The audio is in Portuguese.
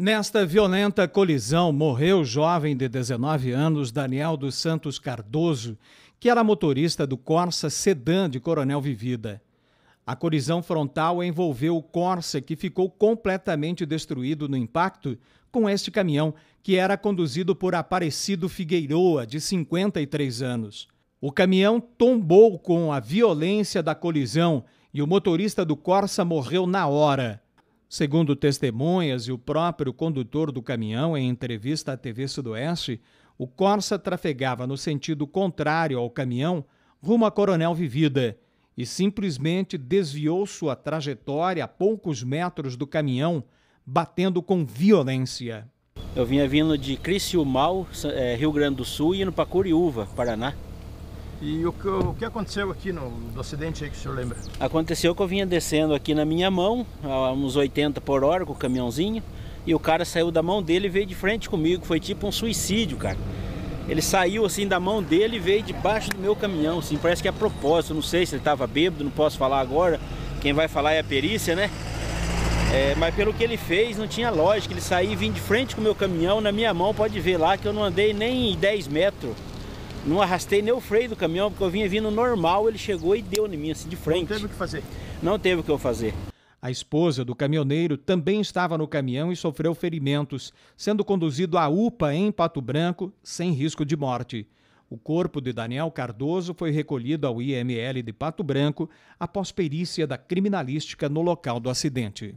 Nesta violenta colisão, morreu o jovem de 19 anos, Daniel dos Santos Cardoso, que era motorista do Corsa Sedã de Coronel Vivida. A colisão frontal envolveu o Corsa, que ficou completamente destruído no impacto, com este caminhão, que era conduzido por Aparecido Figueiroa, de 53 anos. O caminhão tombou com a violência da colisão e o motorista do Corsa morreu na hora. Segundo testemunhas e o próprio condutor do caminhão, em entrevista à TV Sudoeste, o Corsa trafegava no sentido contrário ao caminhão, rumo a Coronel Vivida, e simplesmente desviou sua trajetória a poucos metros do caminhão, batendo com violência. Eu vinha vindo de Criciúmal, eh, Rio Grande do Sul, e indo para Curiúva, Paraná. E o que, o que aconteceu aqui no, acidente aí que o senhor lembra? Aconteceu que eu vinha descendo aqui na minha mão, a uns 80 por hora com o caminhãozinho, e o cara saiu da mão dele e veio de frente comigo. Foi tipo um suicídio, cara. Ele saiu assim da mão dele e veio debaixo do meu caminhão, assim, parece que é a propósito. Não sei se ele estava bêbado, não posso falar agora. Quem vai falar é a perícia, né? É, mas pelo que ele fez, não tinha lógica. Ele saiu e vim de frente com o meu caminhão na minha mão, pode ver lá que eu não andei nem 10 metros. Não arrastei nem o freio do caminhão, porque eu vinha vindo normal, ele chegou e deu em mim, assim, de frente. Não teve o que fazer? Não teve o que eu fazer. A esposa do caminhoneiro também estava no caminhão e sofreu ferimentos, sendo conduzido à UPA em Pato Branco, sem risco de morte. O corpo de Daniel Cardoso foi recolhido ao IML de Pato Branco após perícia da criminalística no local do acidente.